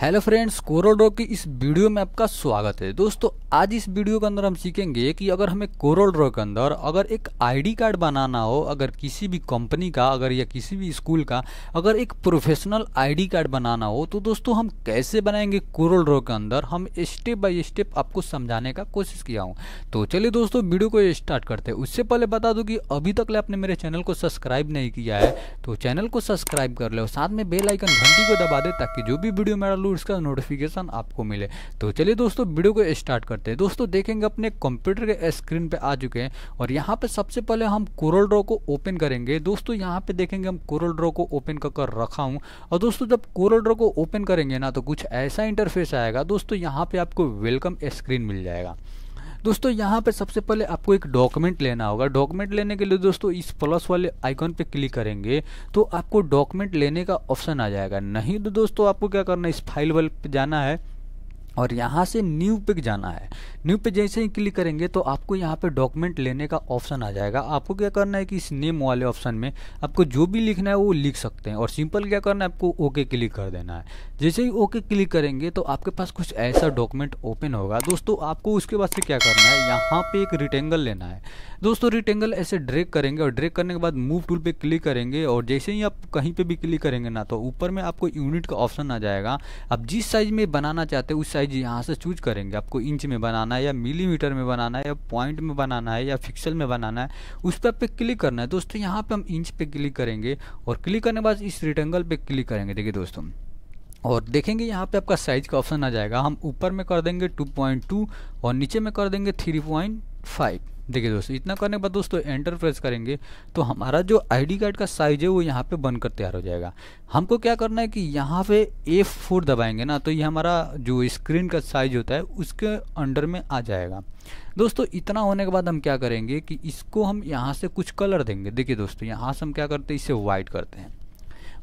hello friends कोरोडो की इस video में आपका स्वागत है दोस्तों आज इस वीडियो के अंदर हम सीखेंगे कि अगर हमें कोरोडो के अंदर अगर एक आईडी कार्ड बनाना हो अगर किसी भी कंपनी का अगर या किसी भी स्कूल का अगर एक प्रोफेशनल आईडी कार्ड बनाना हो तो दोस्तों हम कैसे बनाएंगे कोरोडो के अंदर हम स्टेप बाई स्टेप आपको समझाने का कोशिश किया हूँ तो चलिए दोस्तों वीडियो को स्टार्ट करते हैं उससे पहले बता दूँ कि अभी तक आपने मेरे चैनल को सब्सक्राइब नहीं किया है तो चैनल को सब्सक्राइब कर लो साथ में बेलाइकन घंटी को दबा दे ताकि जो भी वीडियो मेरा जरूर इसका नोटिफिकेशन आपको मिले तो चलिए दोस्तों वीडियो को स्टार्ट करते हैं दोस्तों देखेंगे अपने कंप्यूटर के स्क्रीन पे आ चुके हैं और यहाँ पे सबसे पहले हम कोरल ड्रॉ को ओपन करेंगे दोस्तों यहाँ पे देखेंगे हम कोरल ड्रॉ को ओपन कर रखा हूँ और दोस्तों जब कोरल ड्रॉ को ओपन करेंगे ना तो कुछ ऐसा इंटरफेस आएगा दोस्तों यहाँ पे आपको वेलकम स्क्रीन मिल जाएगा दोस्तों यहाँ पर सबसे पहले आपको एक डॉक्यूमेंट लेना होगा डॉक्यूमेंट लेने के लिए दोस्तों इस प्लस वाले आइकॉन पर क्लिक करेंगे तो आपको डॉक्यूमेंट लेने का ऑप्शन आ जाएगा नहीं तो दोस्तों आपको क्या करना है इस फाइल वाले पर जाना है और यहाँ से न्यू पे जाना है न्यू पे जैसे ही क्लिक करेंगे तो आपको यहाँ पे डॉक्यूमेंट लेने का ऑप्शन आ जाएगा आपको क्या करना है कि इस नेम वाले ऑप्शन में आपको जो भी लिखना है वो लिख सकते हैं और सिंपल क्या करना है आपको ओके क्लिक कर देना है जैसे ही ओके क्लिक करेंगे तो आपके पास कुछ ऐसा डॉक्यूमेंट ओपन होगा दोस्तों आपको उसके बाद से क्या करना है यहाँ पर एक रिटेंगल लेना है दोस्तों रिटेंगल ऐसे ड्रेक करेंगे और ड्रेक करने के बाद मूव टूल पर क्लिक करेंगे और जैसे ही आप कहीं पर भी क्लिक करेंगे ना तो ऊपर में आपको यूनिट का ऑप्शन आ जाएगा आप जिस साइज़ में बनाना चाहते हैं उस साइज साइज यहाँ से चूज करेंगे आपको इंच में बनाना है या मिलीमीटर में बनाना है या पॉइंट में बनाना है या फिक्सल में बनाना है उस पर पे क्लिक करना है दोस्तों यहाँ पे हम इंच पे क्लिक करेंगे और क्लिक करने के बाद इस रिटेंगल पे क्लिक करेंगे देखिए दोस्तों और देखेंगे यहाँ पे आपका साइज़ का ऑप्शन आ जाएगा हम ऊपर में कर देंगे टू और नीचे में कर देंगे थ्री देखिए दोस्तों इतना करने के बाद दोस्तों एंटर प्रेस करेंगे तो हमारा जो आईडी कार्ड का साइज है वो यहाँ पे बनकर तैयार हो जाएगा हमको क्या करना है कि यहाँ पे F4 दबाएंगे ना तो ये हमारा जो स्क्रीन का साइज होता है उसके अंडर में आ जाएगा दोस्तों इतना होने के बाद हम क्या करेंगे कि इसको हम यहाँ से कुछ कलर देंगे देखिए दोस्तों यहाँ से हम क्या करते हैं इसे वाइट करते हैं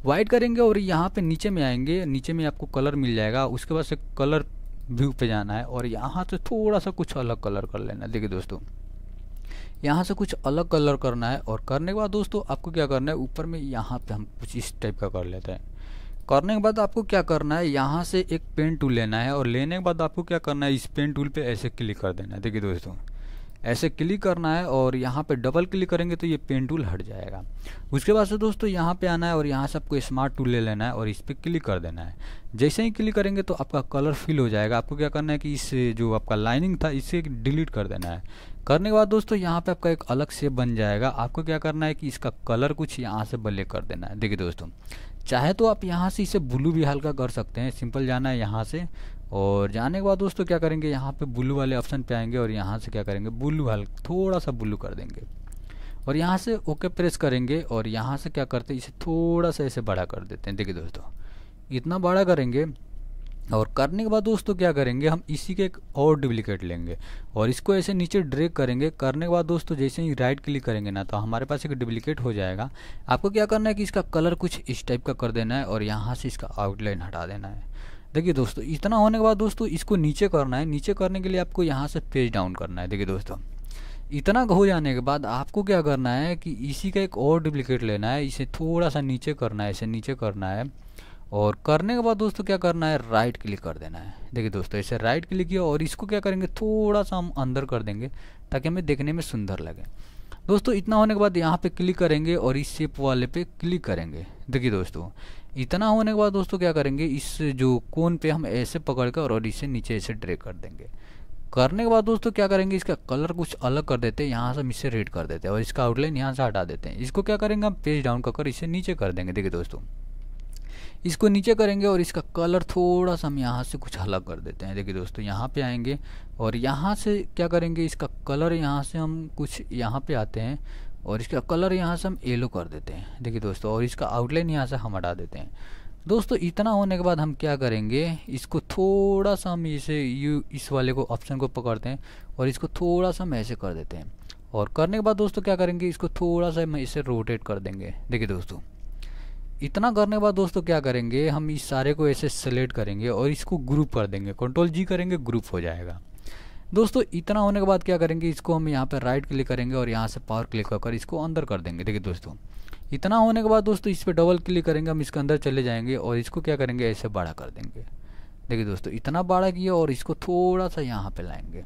वाइट करेंगे और यहाँ पे नीचे में आएंगे नीचे में आपको कलर मिल जाएगा उसके बाद से कलर व्यू पे जाना है और यहाँ से थोड़ा सा कुछ अलग कलर कर लेना देखिए दोस्तों यहाँ से कुछ अलग कलर करना है और करने के बाद दोस्तों आपको क्या करना है ऊपर में यहाँ पे हम कुछ इस टाइप का कर लेते हैं करने के बाद आपको क्या करना है यहाँ से एक पेन टूल लेना है और लेने के बाद आपको क्या करना है इस पेन टूल पे ऐसे क्लिक कर देना है देखिए दोस्तों ऐसे क्लिक करना है और यहाँ पे डबल क्लिक करेंगे तो ये पेन टूल हट जाएगा उसके बाद से दोस्तों यहाँ पे आना है और यहाँ से आपको स्मार्ट टूल ले लेना है और इस पर क्लिक कर देना है जैसे ही क्लिक करेंगे तो आपका कलर फिल हो जाएगा आपको क्या करना है कि इस जो आपका लाइनिंग था इसे डिलीट कर देना है करने के बाद दोस्तों यहाँ पे आपका एक अलग शेप बन जाएगा आपको क्या करना है कि इसका कलर कुछ यहाँ से ब्लैक कर देना है देखिए दोस्तों चाहे तो आप यहाँ से इसे ब्लू भी हल्का कर सकते हैं सिंपल जाना है यहाँ से और जाने के बाद दोस्तों क्या करेंगे यहाँ पे ब्लू वाले ऑप्शन पे आएंगे और यहाँ से क्या करेंगे ब्लू हल्का थोड़ा सा ब्लू कर देंगे और यहाँ से ओके प्रेस करेंगे और यहाँ से क्या करते हैं इसे थोड़ा सा इसे बड़ा कर देते हैं देखिए दोस्तों इतना बड़ा करेंगे और करने के बाद दोस्तों क्या करेंगे हम इसी के एक और डुप्लीकेट लेंगे और इसको ऐसे नीचे ड्रैग करेंगे करने के बाद दोस्तों जैसे ही राइट क्लिक करेंगे ना तो हमारे पास एक डुप्लीकेट हो जाएगा आपको क्या करना है कि इसका कलर कुछ इस टाइप का कर देना है और यहाँ से इसका आउटलाइन हटा देना है देखिए दोस्तों इतना होने के बाद दोस्तों इसको नीचे करना है नीचे करने के लिए आपको यहाँ से पेज डाउन करना है देखिए दोस्तों इतना हो जाने के बाद आपको क्या करना है कि इसी का एक और डुप्लीकेट लेना है इसे थोड़ा सा नीचे करना है इसे नीचे करना है और करने के बाद दोस्तों क्या करना है राइट क्लिक कर देना है देखिए दोस्तों इसे राइट क्लिक किया और इसको क्या करेंगे थोड़ा सा हम अंदर कर देंगे ताकि हमें देखने में सुंदर लगे दोस्तों इतना होने के बाद यहाँ पे क्लिक करेंगे और इस शेप वाले पे क्लिक करेंगे देखिए दोस्तों इतना होने के बाद दोस्तों क्या करेंगे इस जो कोन पे हम ऐसे पकड़ कर और इसे नीचे ऐसे ड्रे कर देंगे करने के बाद दोस्तों क्या करेंगे इसका कलर कुछ अलग कर देते हैं यहाँ से हम इसे रेड कर देते हैं और इसका आउटलाइन यहाँ से हटा देते हैं इसको क्या करेंगे हम पेज डाउन कर इसे नीचे कर देंगे देखिए दोस्तों इसको नीचे करेंगे और इसका कलर थोड़ा सा हम यहाँ से कुछ अलग कर देते हैं देखिए दोस्तों यहाँ पे आएंगे और यहाँ से क्या करेंगे इसका कलर यहाँ से हम कुछ यहाँ पे आते हैं और इसका कलर यहाँ से हम येलो कर देते हैं देखिए दोस्तों और इसका आउटलाइन यहाँ से हम हटा देते हैं दोस्तों इतना होने के बाद हम क्या करेंगे इसको थोड़ा सा हम इसे यू इस वाले को ऑप्शन को पकड़ते हैं और इसको थोड़ा सा हम ऐसे कर देते हैं और करने के बाद दोस्तों क्या करेंगे इसको थोड़ा सा हम इसे रोटेट कर देंगे देखिए दोस्तों इतना करने के बाद दोस्तों क्या करेंगे हम इस सारे को ऐसे सेलेक्ट करेंगे और इसको ग्रुप कर देंगे कंट्रोल जी करेंगे ग्रुप हो जाएगा दोस्तों इतना होने के बाद क्या करेंगे इसको हम यहाँ पर राइट क्लिक करेंगे और यहाँ से पावर क्लिक कर इसको अंदर कर देंगे देखिए दोस्तों इतना होने के बाद दोस्तों इस पर डबल क्लिक करेंगे हम इसके अंदर चले जाएंगे और इसको क्या करेंगे ऐसे बड़ा कर देंगे देखिए दोस्तों इतना बड़ा किया और इसको थोड़ा सा यहाँ पर लाएंगे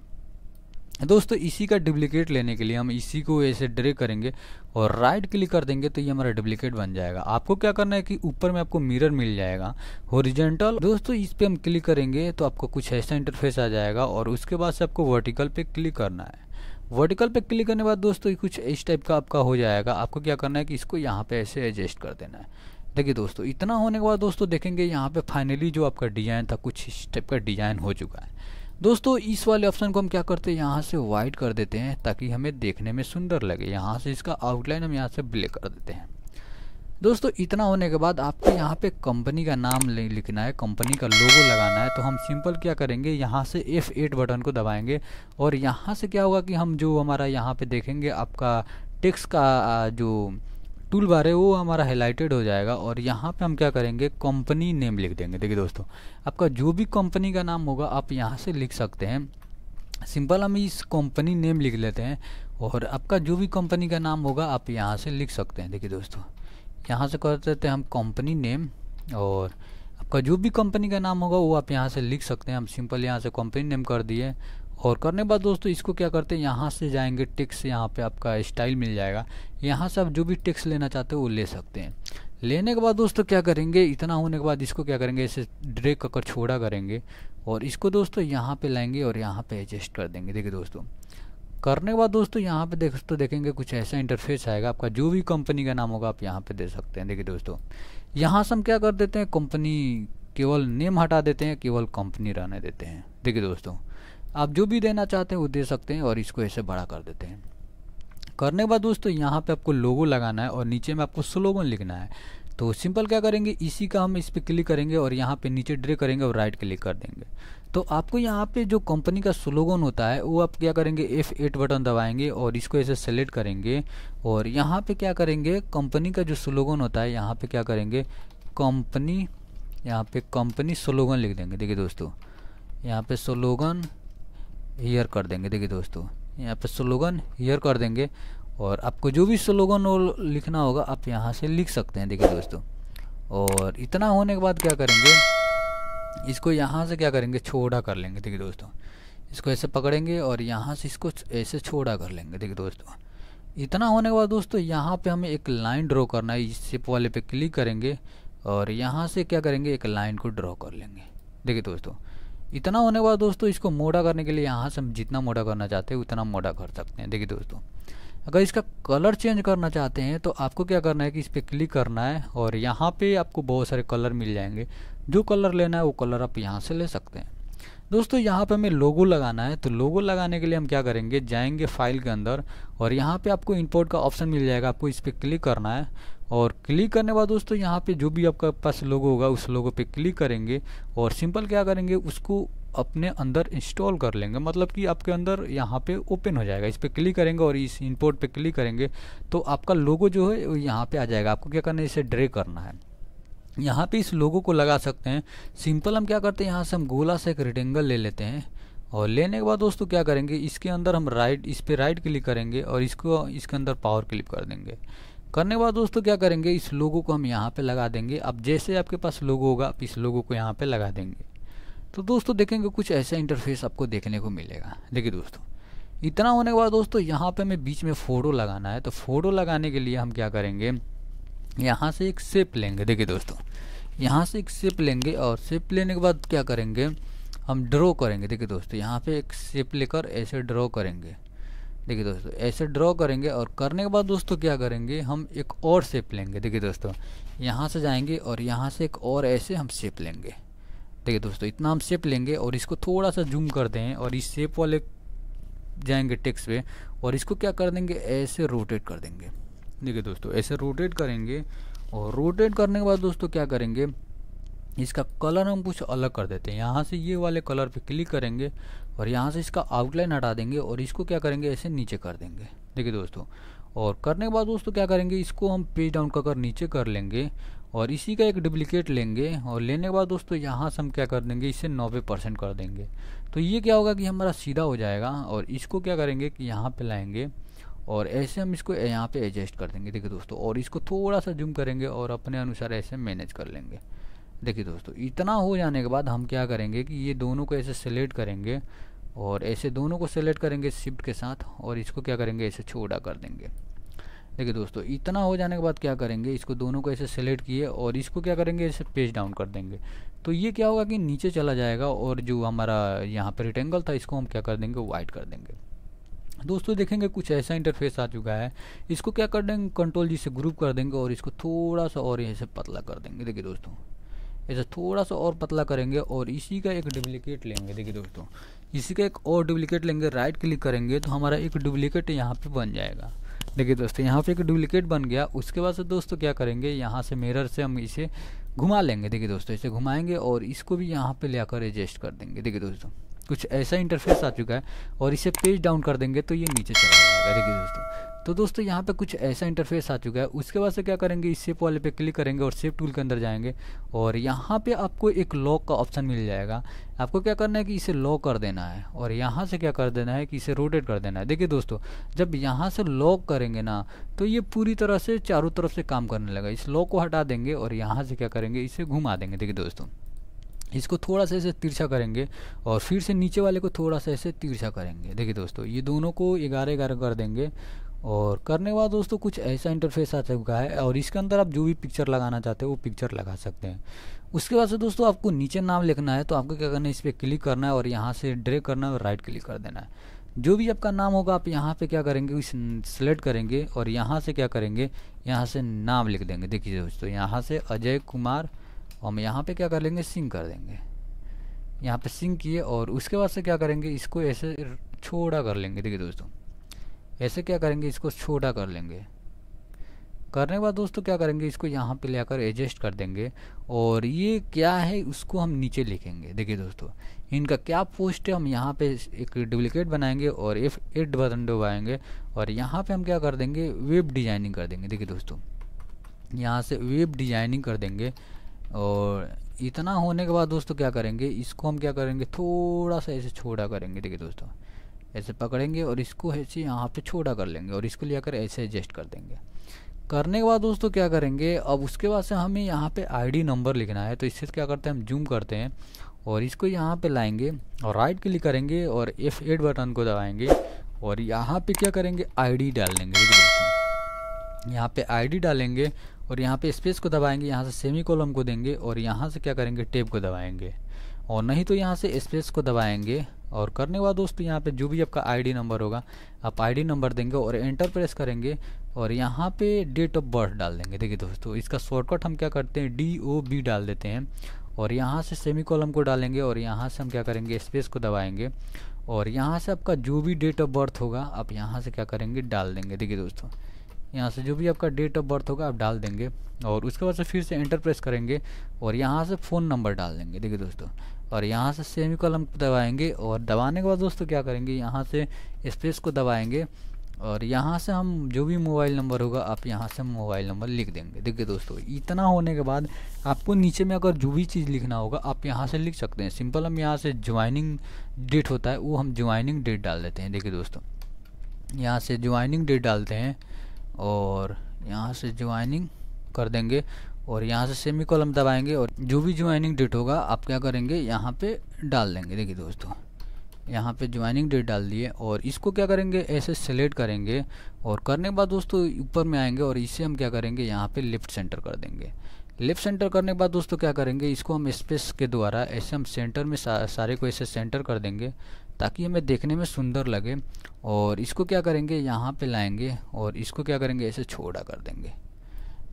दोस्तों इसी का डुप्लीकेट लेने के लिए हम इसी को ऐसे ड्रे करेंगे और राइट क्लिक कर देंगे तो ये हमारा डुप्लीकेट बन जाएगा आपको क्या करना है कि ऊपर में आपको मिरर मिल जाएगा होरिजेंटल दोस्तों इस पर हम क्लिक करेंगे तो आपको कुछ ऐसा इंटरफेस आ जाएगा और उसके बाद से आपको वर्टिकल पे क्लिक करना है वर्टिकल पे क्लिक करने के बाद दोस्तों कुछ इस टाइप का आपका हो जाएगा आपको क्या करना है कि इसको यहाँ पर ऐसे एडजस्ट कर देना है देखिए दोस्तों इतना होने के बाद दोस्तों देखेंगे यहाँ पे फाइनली जो आपका डिजाइन था कुछ इस टाइप का डिजाइन हो चुका है दोस्तों इस वाले ऑप्शन को हम क्या करते हैं यहाँ से वाइट कर देते हैं ताकि हमें देखने में सुंदर लगे यहाँ से इसका आउटलाइन हम यहाँ से ब्लैक कर देते हैं दोस्तों इतना होने के बाद आपको यहाँ पे कंपनी का नाम लिखना है कंपनी का लोगो लगाना है तो हम सिंपल क्या करेंगे यहाँ से F8 बटन को दबाएंगे और यहाँ से क्या होगा कि हम जो हमारा यहाँ पे देखेंगे आपका टेक्स का जो टूल बार है वो हमारा हाईलाइटेड हो जाएगा और यहाँ पे हम क्या करेंगे कंपनी नेम लिख देंगे देखिए दोस्तों आपका जो भी कंपनी का नाम होगा आप यहाँ से लिख सकते हैं सिंपल हम इस कंपनी नेम लिख लेते हैं और आपका जो भी कंपनी का नाम होगा आप यहाँ से लिख सकते हैं देखिए दोस्तों यहाँ से कर देते हैं हम कंपनी नेम और आपका जो भी कंपनी का नाम होगा वो आप यहाँ से लिख सकते हैं हम सिंपल यहाँ से कंपनी नेम कर दिए और करने के बाद दोस्तों इसको क्या करते हैं यहाँ से जाएंगे टिक्स यहाँ पे आपका स्टाइल मिल जाएगा यहाँ से आप जो भी टिक्स लेना चाहते हो वो ले सकते हैं लेने के बाद दोस्तों क्या करेंगे इतना होने के बाद इसको क्या करेंगे इसे ड्रेक कर छोड़ा करेंगे और इसको दोस्तों यहाँ पर लाएंगे और यहाँ पर एडजस्ट कर देंगे देखिए दोस्तों करने के बाद दोस्तों यहाँ पे देख तो देखेंगे कुछ ऐसा इंटरफेस आएगा आपका जो भी कंपनी का नाम होगा आप यहाँ पे दे सकते हैं देखिए दोस्तों यहाँ से हम क्या कर देते हैं कंपनी केवल नेम हटा देते हैं केवल कंपनी रहने देते हैं देखिए दोस्तों आप जो भी देना चाहते हैं वो दे सकते हैं और इसको ऐसे बड़ा कर देते हैं करने के बाद दोस्तों यहाँ पे आपको लोगो लगाना है और नीचे में आपको स्लोगन लिखना है तो सिंपल क्या करेंगे इसी का हम इस पर क्लिक करेंगे और यहाँ पे नीचे ड्रे करेंगे और राइट क्लिक कर देंगे तो आपको यहाँ पे जो कंपनी का स्लोगन होता है वो आप क्या करेंगे एफ एट बटन दबाएंगे और इसको ऐसे सेलेक्ट करेंगे और यहाँ पे क्या करेंगे कंपनी का जो स्लोगन होता है यहाँ पे क्या करेंगे कंपनी यहाँ पे कंपनी स्लोगन लिख देंगे देखिए दोस्तों यहाँ पे स्लोगन हेयर कर देंगे देखिए दोस्तों यहाँ पर स्लोगन हेयर कर देंगे और आपको जो भी स्लोगन वो लिखना होगा आप यहाँ से लिख सकते हैं देखिए दोस्तों और इतना होने के बाद क्या करेंगे इसको यहाँ से क्या करेंगे छोड़ा कर लेंगे देखिए दोस्तों इसको ऐसे पकड़ेंगे और यहाँ से इसको ऐसे छोड़ा कर लेंगे देखिए दोस्तों इतना होने के बाद दोस्तों यहाँ पे हमें एक लाइन ड्रॉ करना है इस सिप वाले पे क्लिक करेंगे और यहाँ से क्या करेंगे एक लाइन को ड्रॉ कर लेंगे देखिए दोस्तों इतना होने के बाद दोस्तों इसको मोटा करने के लिए यहाँ से हम जितना मोटा करना चाहते हैं उतना मोटा कर सकते हैं देखिए दोस्तों अगर इसका कलर चेंज करना चाहते हैं तो आपको क्या करना है कि इस पर क्लिक करना है और यहाँ पे आपको बहुत सारे कलर मिल जाएंगे जो कलर लेना है वो कलर आप यहाँ से ले सकते हैं दोस्तों यहाँ पे हमें लोगो लगाना है तो लोगो लगाने के लिए हम क्या करेंगे जाएंगे फाइल के अंदर और यहाँ पे आपको इंपोर्ट का ऑप्शन मिल जाएगा आपको इस पर क्लिक करना है और क्लिक करने बाद दोस्तों यहाँ पे जो भी आपका पास लोगो होगा उस लोगो पे क्लिक करेंगे और सिंपल क्या करेंगे उसको अपने अंदर इंस्टॉल कर लेंगे मतलब कि आपके अंदर यहाँ पे ओपन हो जाएगा इस पर क्लिक करेंगे और इस इंपोर्ट पे क्लिक करेंगे तो आपका लोगो जो है यहाँ पे आ जाएगा आपको क्या करना है इसे ड्रे करना है यहाँ पे इस लोगो को लगा सकते हैं सिंपल हम क्या करते हैं यहाँ से हम गोला से एक रेटेंगल ले लेते हैं और लेने के बाद दोस्तों क्या करेंगे इसके अंदर हम राइट इस पर राइट क्लिक करेंगे और इसको इसके अंदर पावर क्लिक कर देंगे करने के बाद दोस्तों क्या करेंगे इस लोगो को हम यहाँ पे लगा देंगे अब जैसे आपके पास लोगो होगा आप इस लोगो को यहाँ पे लगा देंगे तो दोस्तों देखेंगे कुछ ऐसा इंटरफेस आपको देखने को मिलेगा देखिए दोस्तों इतना होने के बाद दोस्तों यहाँ पे हमें बीच में फोटो लगाना है तो फोटो लगाने के लिए हम क्या करेंगे यहाँ से एक सेप लेंगे देखिए दोस्तों यहाँ से एक सेप लेंगे और सेप लेने के बाद क्या करेंगे हम ड्रॉ करेंगे देखिए दोस्तों यहाँ पे एक सेप लेकर ऐसे ड्रॉ करेंगे देखिए दोस्तों ऐसे ड्रॉ करेंगे और करने के बाद दोस्तों क्या करेंगे हम एक और शेप लेंगे देखिए दोस्तों यहाँ से जाएंगे और यहाँ से एक और ऐसे हम शेप लेंगे देखिए दोस्तों इतना हम शेप लेंगे और इसको थोड़ा सा जूम कर दें और इस शेप वाले जाएंगे टेक्स पे और इसको क्या कर देंगे ऐसे रोटेट कर देंगे देखिए दोस्तों ऐसे रोटेट करेंगे और रोटेट करने के बाद दोस्तों क्या करेंगे इसका कलर हम कुछ अलग कर देते हैं यहाँ से ये वाले कलर पे क्लिक करेंगे और यहाँ से इसका आउटलाइन हटा देंगे और इसको क्या करेंगे ऐसे नीचे कर देंगे देखिए दोस्तों और करने के बाद दोस्तों क्या करेंगे इसको हम पेज डाउन कर नीचे कर लेंगे और इसी का एक डुप्लीकेट लेंगे और लेने के बाद दोस्तों यहाँ से हम क्या कर देंगे इसे नब्बे परसेंट कर देंगे तो ये क्या होगा कि हमारा सीधा हो जाएगा और इसको क्या करेंगे कि यहाँ पे लाएंगे और ऐसे हम इसको यहाँ पे एडजस्ट कर देंगे देखिए दोस्तों और इसको थोड़ा सा जूम करेंगे और अपने अनुसार ऐसे मैनेज कर लेंगे देखिए दोस्तों इतना हो जाने के बाद हम क्या करेंगे कि ये दोनों को ऐसे सेलेक्ट करेंगे और ऐसे दोनों को सेलेक्ट करेंगे शिफ्ट के साथ और इसको क्या करेंगे ऐसे छोटा कर देंगे देखिए दोस्तों इतना हो जाने के बाद क्या करेंगे इसको दोनों को ऐसे सेलेक्ट किए और इसको क्या करेंगे ऐसे पेज डाउन कर देंगे तो ये क्या होगा कि नीचे चला जाएगा और जो हमारा यहाँ पर रिटेंगल था इसको हम क्या कर देंगे वाइट कर देंगे दोस्तों देखेंगे कुछ ऐसा इंटरफेस आ चुका है इसको क्या कर देंगे कंट्रोल जी से ग्रुप कर देंगे और इसको थोड़ा सा और ऐसे पतला कर देंगे देखिए दोस्तों इसे थोड़ा सा और पतला करेंगे और इसी का एक डुप्लीकेट लेंगे देखिए दोस्तों इसी का एक और डुप्लीकेट लेंगे राइट क्लिक करेंगे तो हमारा एक डुप्लीकेट यहाँ पे बन जाएगा देखिए दोस्तों यहाँ पे एक डुप्लीकेट बन गया उसके बाद से दोस्तों क्या करेंगे यहाँ से मिरर से हम इसे घुमा लेंगे देखिए दोस्तों इसे घुमाएंगे और इसको भी यहाँ पे ले आकर एडजस्ट कर देंगे देखिए दोस्तों कुछ ऐसा इंटरफेस आ चुका है और इसे पेज डाउन कर देंगे तो ये नीचे चला जाएगा देखिए दोस्तों तो दोस्तों यहाँ पे कुछ ऐसा इंटरफेस आ चुका है उसके बाद से क्या करेंगे इस सेप वाले पे क्लिक करेंगे और सेप टूल के अंदर जाएंगे और यहाँ पे आपको एक लॉक का ऑप्शन मिल जाएगा आपको क्या करना है कि इसे लॉक कर देना है और यहाँ से क्या कर देना है कि इसे रोटेट कर देना है देखिए दोस्तों जब यहाँ से लॉक करेंगे ना तो ये पूरी तरह से चारों तरफ से काम करने लगा इस लॉक को हटा देंगे और यहाँ से क्या करेंगे इसे घुमा देंगे देखिए दोस्तों इसको थोड़ा सा ऐसे तिरछा करेंगे और फिर से नीचे वाले को थोड़ा सा ऐसे तिरछा करेंगे देखिए दोस्तों ये दोनों को ग्यारह ग्यारह कर देंगे और करने के बाद दोस्तों कुछ ऐसा इंटरफेस आ चुका है और इसके अंदर आप जो भी पिक्चर लगाना चाहते हो वो पिक्चर लगा सकते हैं उसके बाद से दोस्तों आपको नीचे नाम लिखना है तो आपको क्या करना है इस पर क्लिक करना है और यहाँ से ड्रे करना है और राइट क्लिक कर देना है जो भी आपका नाम होगा आप यहाँ पे क्या करेंगे उस सेलेक्ट करेंगे और यहाँ से क्या करेंगे यहाँ से नाम लिख देंगे देखिए दोस्तों यहाँ से अजय कुमार हम यहाँ पे क्या कर लेंगे सिंह कर देंगे यहाँ पे सिंह किए और उसके बाद से क्या करेंगे इसको ऐसे छोड़ा कर लेंगे देखिए दोस्तों ऐसे क्या करेंगे इसको छोटा कर लेंगे करने के बाद दोस्तों क्या करेंगे इसको यहाँ पे ले आकर एडजस्ट कर देंगे और ये क्या है उसको हम नीचे लिखेंगे देखिए दोस्तों इनका क्या पोस्ट है हम यहाँ पे एक डुप्लीकेट बनाएंगे और एफ एड बटन डुबाएंगे और यहाँ पे हम क्या कर देंगे वेब डिजाइनिंग कर देंगे देखिए दोस्तों यहाँ से वेब डिजाइनिंग कर देंगे और इतना होने के बाद दोस्तों क्या करेंगे इसको हम क्या करेंगे थोड़ा सा ऐसे छोटा करेंगे देखिए दोस्तों ऐसे पकड़ेंगे और इसको ऐसे यहाँ पे छोटा कर लेंगे और इसको लेकर ऐसे एडजस्ट कर देंगे करने के बाद दोस्तों क्या करेंगे अब उसके बाद से हमें यहाँ पे आईडी नंबर लिखना है तो इससे क्या करते हैं हम जूम करते हैं और इसको यहाँ पे लाएंगे और राइट क्लिक करेंगे और एफ एड बटन को दबाएंगे और यहाँ पे क्या करेंगे आईडी डाल देंगे यहाँ पे आईडी डालेंगे और यहाँ पे स्पेस को दबाएंगे यहाँ से सेमी कॉलम को देंगे और यहाँ से क्या करेंगे टेप को दबाएंगे और नहीं तो यहाँ से स्पेस को दबाएंगे और करने के बाद दोस्तों यहाँ पे जो भी आपका आईडी नंबर होगा आप आईडी नंबर देंगे और एंटर प्रेस करेंगे और यहाँ पे डेट ऑफ बर्थ डाल देंगे देखिए दोस्तों इसका शॉर्टकट हम क्या करते हैं डी ओ बी डाल देते हैं और यहाँ से सेमी कॉलम को डालेंगे और यहाँ से हम क्या करेंगे स्पेस को दबाएंगे और यहाँ से आपका जो भी डेट ऑफ बर्थ होगा आप यहाँ से क्या करेंगे डाल देंगे देखिए दोस्तों यहाँ से जो भी आपका डेट ऑफ बर्थ होगा आप डाल देंगे और उसके बाद से फिर से एंटर प्रेस करेंगे और यहाँ से फ़ोन नंबर डाल देंगे देखिए दोस्तों और यहाँ से सेमी कॉलम दबाएंगे और दबाने के बाद दोस्तों क्या करेंगे यहाँ से स्पेस को दबाएंगे और यहाँ से हम जो भी मोबाइल नंबर होगा आप यहाँ से मोबाइल नंबर लिख देंगे देखिए दोस्तों इतना होने के बाद आपको नीचे में अगर जो भी चीज़ लिखना होगा आप यहाँ से लिख सकते हैं सिंपल हम यहाँ से ज्वाइनिंग डेट होता है वो हम ज्वाइनिंग डेट डाल देते हैं देखिए दोस्तों यहाँ से ज्वाइनिंग डेट डालते हैं और यहाँ से ज्वाइनिंग कर देंगे और यहाँ से सेमी कॉलम दबाएंगे और जो भी ज्वाइनिंग डेट होगा आप क्या करेंगे यहाँ पे डाल देंगे देखिए दोस्तों यहाँ पे ज्वाइनिंग डेट डाल दिए और इसको क्या करेंगे ऐसे सेलेक्ट करेंगे और करने के बाद दोस्तों ऊपर में आएंगे और इसे हम क्या करेंगे यहाँ पे लेफ्ट सेंटर कर देंगे लेफ्ट सेंटर करने के बाद दोस्तों क्या करेंगे इसको हम स्पेस के द्वारा ऐसे हम सेंटर में सा, सारे को ऐसे सेंटर कर देंगे ताकि हमें देखने में सुंदर लगे और इसको क्या करेंगे यहाँ पे लाएंगे और इसको क्या करेंगे ऐसे छोड़ा कर देंगे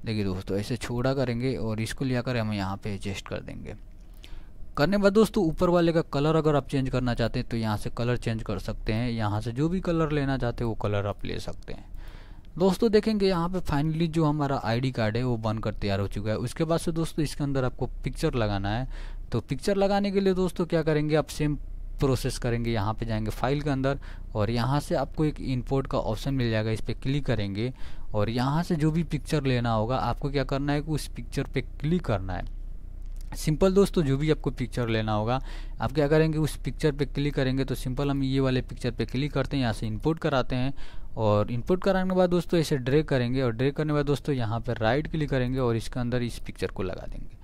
देखिए दोस्तों ऐसे छोड़ा करेंगे और इसको ले आकर हम यहाँ पे एडजस्ट कर देंगे करने बाद दोस्तों ऊपर वाले का कलर अगर आप चेंज करना चाहते हैं तो यहाँ से कलर चेंज कर सकते हैं यहाँ से जो भी कलर लेना चाहते हैं वो कलर आप ले सकते हैं दोस्तों देखेंगे यहाँ पे फाइनली जो हमारा आईडी कार्ड है वो बनकर तैयार हो चुका है उसके बाद से दोस्तों इसके अंदर आपको पिक्चर लगाना है तो पिक्चर लगाने के लिए दोस्तों क्या करेंगे आप सेम प्रोसेस करेंगे यहाँ पे जाएंगे फाइल के अंदर और यहाँ से आपको एक इंपोर्ट का ऑप्शन मिल जाएगा इस पर क्लिक करेंगे और यहाँ से जो भी पिक्चर लेना होगा आपको क्या करना है कि उस पिक्चर पे क्लिक करना है सिंपल दोस्तों जो भी आपको पिक्चर लेना होगा आप क्या करेंगे उस पिक्चर पे क्लिक करेंगे तो सिंपल हम ये वाले पिक्चर पे क्लिक करते हैं यहाँ से इनपुट कराते हैं और इनपुट कराने के बाद दोस्तों इसे ड्रे करेंगे और ड्रे करने के बाद दोस्तों यहाँ पर राइट क्लिक करेंगे और इसके अंदर इस पिक्चर को लगा देंगे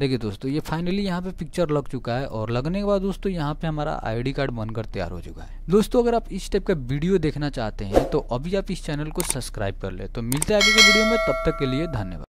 देखिए दोस्तों ये फाइनली यहाँ पे पिक्चर लग चुका है और लगने के बाद दोस्तों यहाँ पे हमारा आईडी कार्ड बनकर तैयार हो चुका है दोस्तों अगर आप इस टाइप का वीडियो देखना चाहते हैं तो अभी आप इस चैनल को सब्सक्राइब कर ले तो मिलते हैं आगे के वीडियो में तब तक के लिए धन्यवाद